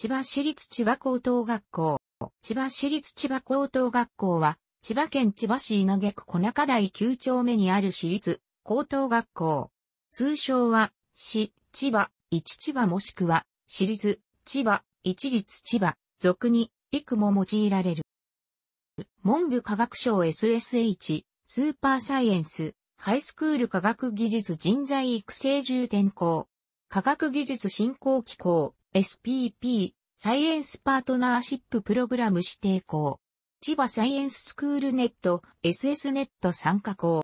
千葉市立千葉高等学校。千葉市立千葉高等学校は、千葉県千葉市稲毛区小中台9丁目にある市立高等学校。通称は、市、千葉、一千葉もしくは、市立、千葉、一律千葉、俗に、幾も用いられる。文部科学省 SSH、スーパーサイエンス、ハイスクール科学技術人材育成重点校、科学技術振興機構、SPP サイエンスパートナーシッププログラム指定校。千葉サイエンススクールネット SS ネット参加校。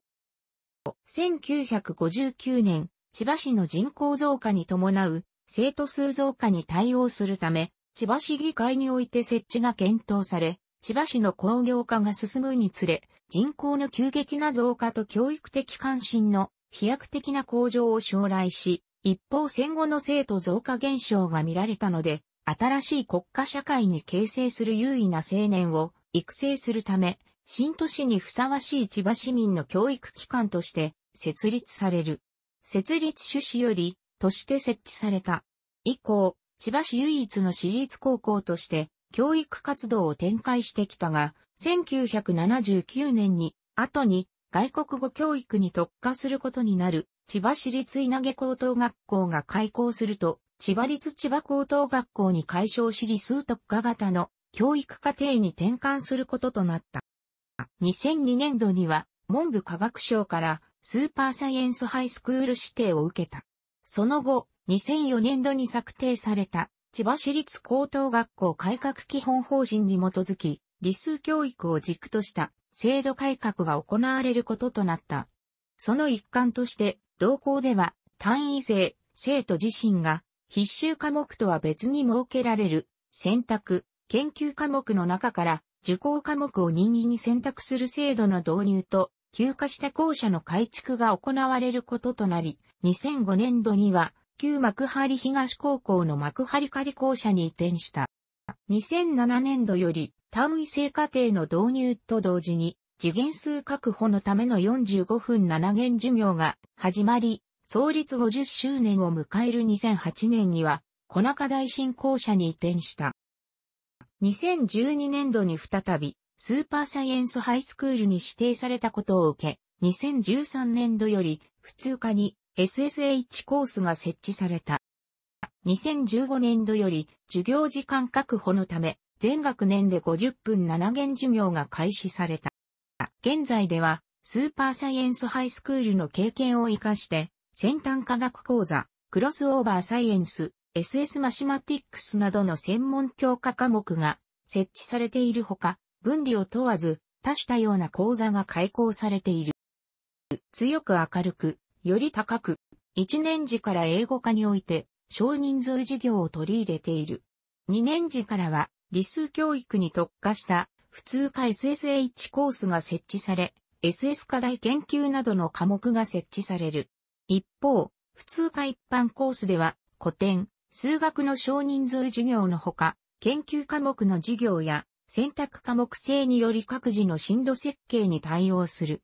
1959年、千葉市の人口増加に伴う生徒数増加に対応するため、千葉市議会において設置が検討され、千葉市の工業化が進むにつれ、人口の急激な増加と教育的関心の飛躍的な向上を将来し、一方戦後の生徒増加現象が見られたので、新しい国家社会に形成する優位な青年を育成するため、新都市にふさわしい千葉市民の教育機関として設立される。設立趣旨より、として設置された。以降、千葉市唯一の私立高校として教育活動を展開してきたが、1979年に、後に外国語教育に特化することになる、千葉市立稲毛高等学校が開校すると、千葉立千葉高等学校に解消し理数特化型の教育課程に転換することとなった。2002年度には文部科学省からスーパーサイエンスハイスクール指定を受けた。その後、2004年度に策定された千葉市立高等学校改革基本法人に基づき、理数教育を軸とした制度改革が行われることとなった。その一環として、同校では、単位生、生徒自身が、必修科目とは別に設けられる、選択、研究科目の中から、受講科目を任意に選択する制度の導入と、休暇した校舎の改築が行われることとなり、2005年度には、旧幕張東高校の幕張仮校舎に移転した。2007年度より単位制課程の導入と同時に次元数確保のための45分7元授業が始まり、創立50周年を迎える2008年には、小中大新校舎に移転した。2012年度に再び、スーパーサイエンスハイスクールに指定されたことを受け、2013年度より、普通科に SSH コースが設置された。2015年度より授業時間確保のため、全学年で50分7限授業が開始された。現在では、スーパーサイエンスハイスクールの経験を活かして、先端科学講座、クロスオーバーサイエンス、SS マシマティックスなどの専門教科科目が設置されているほか、分離を問わず多種多様な講座が開講されている。強く明るく、より高く、1年時から英語科において少人数授業を取り入れている。2年時からは理数教育に特化した普通科 SSH コースが設置され、SS 課題研究などの科目が設置される。一方、普通科一般コースでは古典、数学の少人数授業のほか、研究科目の授業や選択科目制により各自の進路設計に対応する。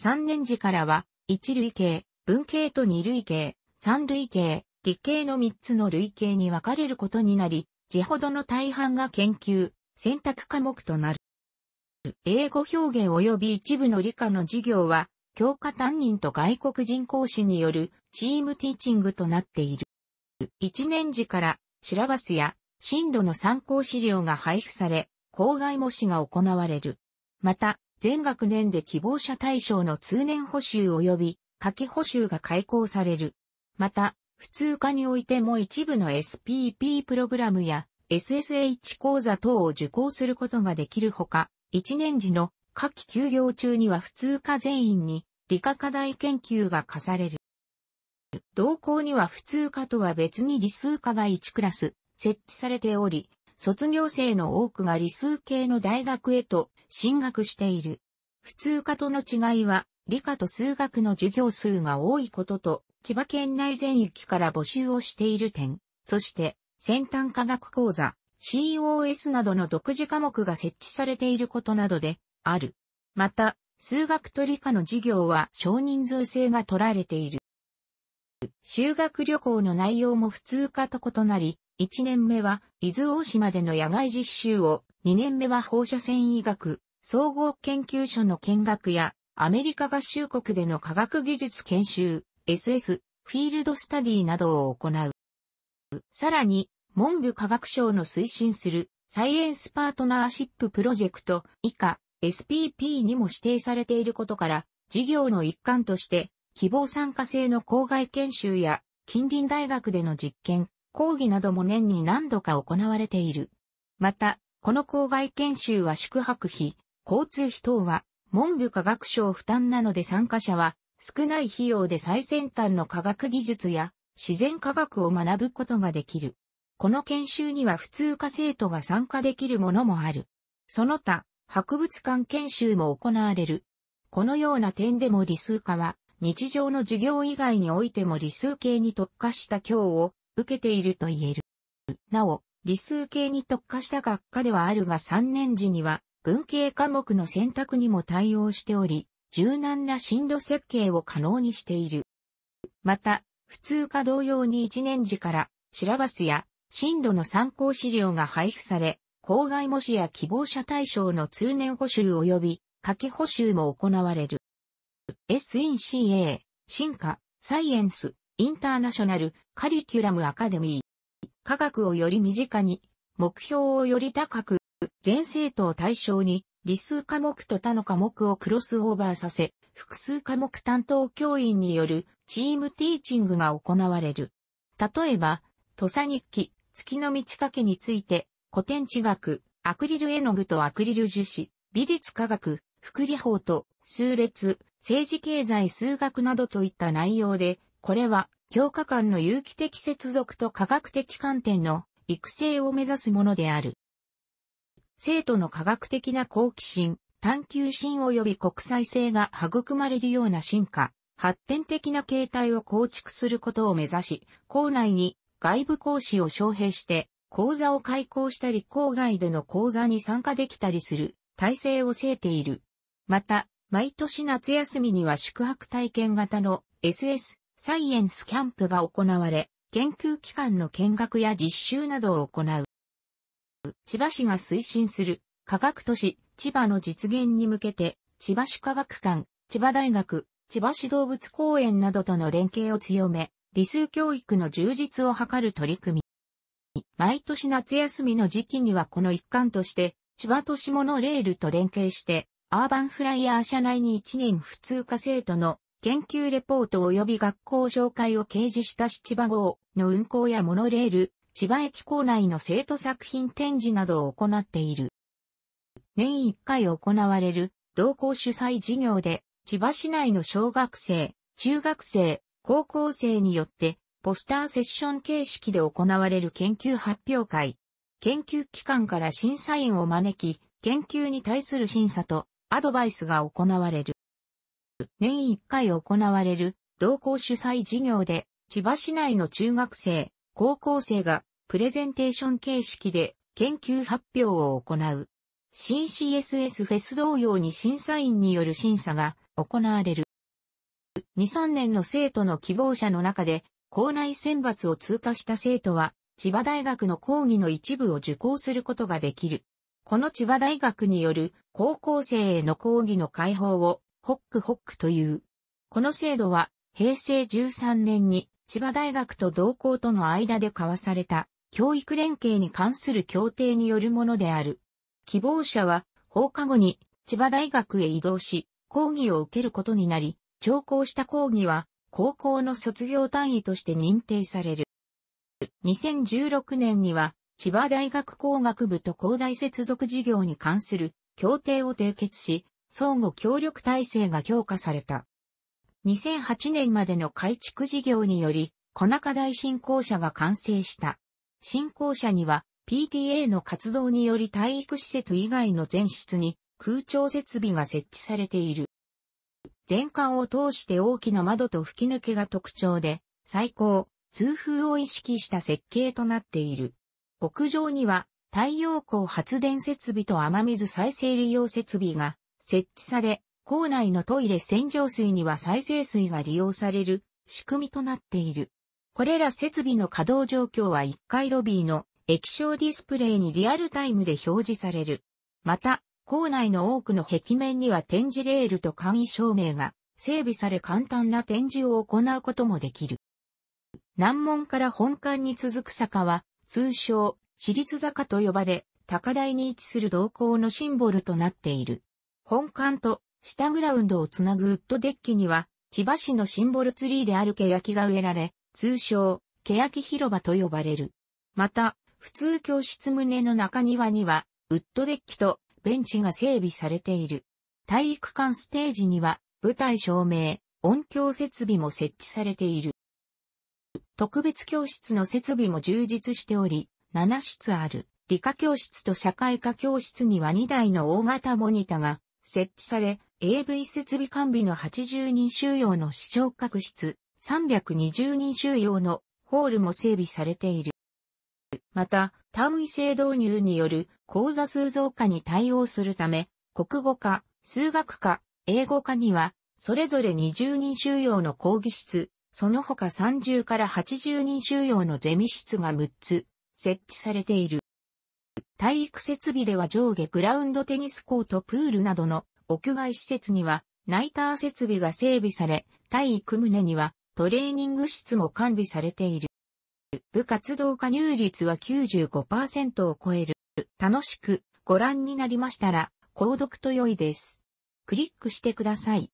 3年時からは、一類型、文系と二類型、三類型、理系の3つの類型に分かれることになり、地ほどの大半が研究、選択科目となる。英語表現及び一部の理科の授業は、教科担任と外国人講師によるチームティーチングとなっている。1年時からシラバスや進路の参考資料が配布され、校外模試が行われる。また、全学年で希望者対象の通年補修及び夏季補修が開講される。また、普通科においても一部の SPP プログラムや SSH 講座等を受講することができるほか、1年時の夏季休業中には普通科全員に理科課題研究が課される。同校には普通科とは別に理数科が1クラス設置されており、卒業生の多くが理数系の大学へと進学している。普通科との違いは理科と数学の授業数が多いことと千葉県内全域から募集をしている点、そして先端科学講座、COS などの独自科目が設置されていることなどである。また、数学と理科の授業は少人数制が取られている。修学旅行の内容も普通科と異なり、1年目は伊豆大島での野外実習を、2年目は放射線医学、総合研究所の見学や、アメリカ合衆国での科学技術研修、SS、フィールドスタディなどを行う。さらに、文部科学省の推進するサイエンスパートナーシッププロジェクト以下 SPP にも指定されていることから、事業の一環として、希望参加制の校外研修や近隣大学での実験、講義なども年に何度か行われている。また、この校外研修は宿泊費、交通費等は文部科学省負担なので参加者は少ない費用で最先端の科学技術や自然科学を学ぶことができる。この研修には普通科生徒が参加できるものもある。その他、博物館研修も行われる。このような点でも理数科は、日常の授業以外においても理数系に特化した教を受けていると言える。なお、理数系に特化した学科ではあるが3年時には文系科目の選択にも対応しており、柔軟な進路設計を可能にしている。また、普通科同様に1年時からシラバスや進路の参考資料が配布され、校外模試や希望者対象の通年補修及び夏季補修も行われる。SNCA、進化、サイエンス、インターナショナル、カリキュラムアカデミー。科学をより身近に、目標をより高く、全生徒を対象に、理数科目と他の科目をクロスオーバーさせ、複数科目担当教員によるチームティーチングが行われる。例えば、土佐日記、月の満ち欠けについて、古典地学、アクリル絵の具とアクリル樹脂、美術科学、福利法と、数列、政治経済数学などといった内容で、これは、教科間の有機的接続と科学的観点の育成を目指すものである。生徒の科学的な好奇心、探求心及び国際性が育まれるような進化、発展的な形態を構築することを目指し、校内に外部講師を招聘して、講座を開講したり校外での講座に参加できたりする体制を据えている。また、毎年夏休みには宿泊体験型の SS サイエンスキャンプが行われ、研究機関の見学や実習などを行う。千葉市が推進する科学都市千葉の実現に向けて、千葉市科学館、千葉大学、千葉市動物公園などとの連携を強め、理数教育の充実を図る取り組み。毎年夏休みの時期にはこの一環として、千葉都市モノレールと連携して、アーバンフライヤー社内に1年普通科生徒の研究レポート及び学校紹介を掲示した七葉号の運行やモノレール、千葉駅構内の生徒作品展示などを行っている。年1回行われる同校主催事業で、千葉市内の小学生、中学生、高校生によって、ポスターセッション形式で行われる研究発表会。研究機関から審査員を招き、研究に対する審査とアドバイスが行われる。年1回行われる同校主催事業で、千葉市内の中学生、高校生がプレゼンテーション形式で研究発表を行う。CCSS フェス同様に審査員による審査が行われる。2、3年の生徒の希望者の中で、校内選抜を通過した生徒は、千葉大学の講義の一部を受講することができる。この千葉大学による高校生への講義の開放を、ホックホックという。この制度は、平成13年に千葉大学と同校との間で交わされた教育連携に関する協定によるものである。希望者は放課後に千葉大学へ移動し、講義を受けることになり、聴講した講義は高校の卒業単位として認定される。2016年には千葉大学工学部と工大接続事業に関する協定を締結し、相互協力体制が強化された。2008年までの改築事業により、小中大振興社が完成した。振興社には、PTA の活動により体育施設以外の全室に空調設備が設置されている。全館を通して大きな窓と吹き抜けが特徴で、最高、通風を意識した設計となっている。屋上には太陽光発電設備と雨水再生利用設備が設置され、校内のトイレ洗浄水には再生水が利用される仕組みとなっている。これら設備の稼働状況は1階ロビーの液晶ディスプレイにリアルタイムで表示される。また、校内の多くの壁面には展示レールと簡易照明が整備され簡単な展示を行うこともできる。難問から本館に続く坂は、通称、私立坂と呼ばれ、高台に位置する同校のシンボルとなっている。本館と下グラウンドをつなぐウッドデッキには、千葉市のシンボルツリーである欅が植えられ、通称、欅広場と呼ばれる。また、普通教室棟の中庭には、ウッドデッキとベンチが整備されている。体育館ステージには、舞台照明、音響設備も設置されている。特別教室の設備も充実しており、7室ある理科教室と社会科教室には2台の大型モニタが設置され、AV 設備完備の80人収容の視聴覚室、320人収容のホールも整備されている。また、単位制導入による講座数増加に対応するため、国語科、数学科、英語科には、それぞれ20人収容の講義室、その他30から80人収容のゼミ室が6つ、設置されている。体育設備では上下グラウンドテニスコートプールなどの屋外施設にはナイター設備が整備され、体育棟にはトレーニング室も完備されている。部活動加入率は95%を超える。楽しくご覧になりましたら、購読と良いです。クリックしてください。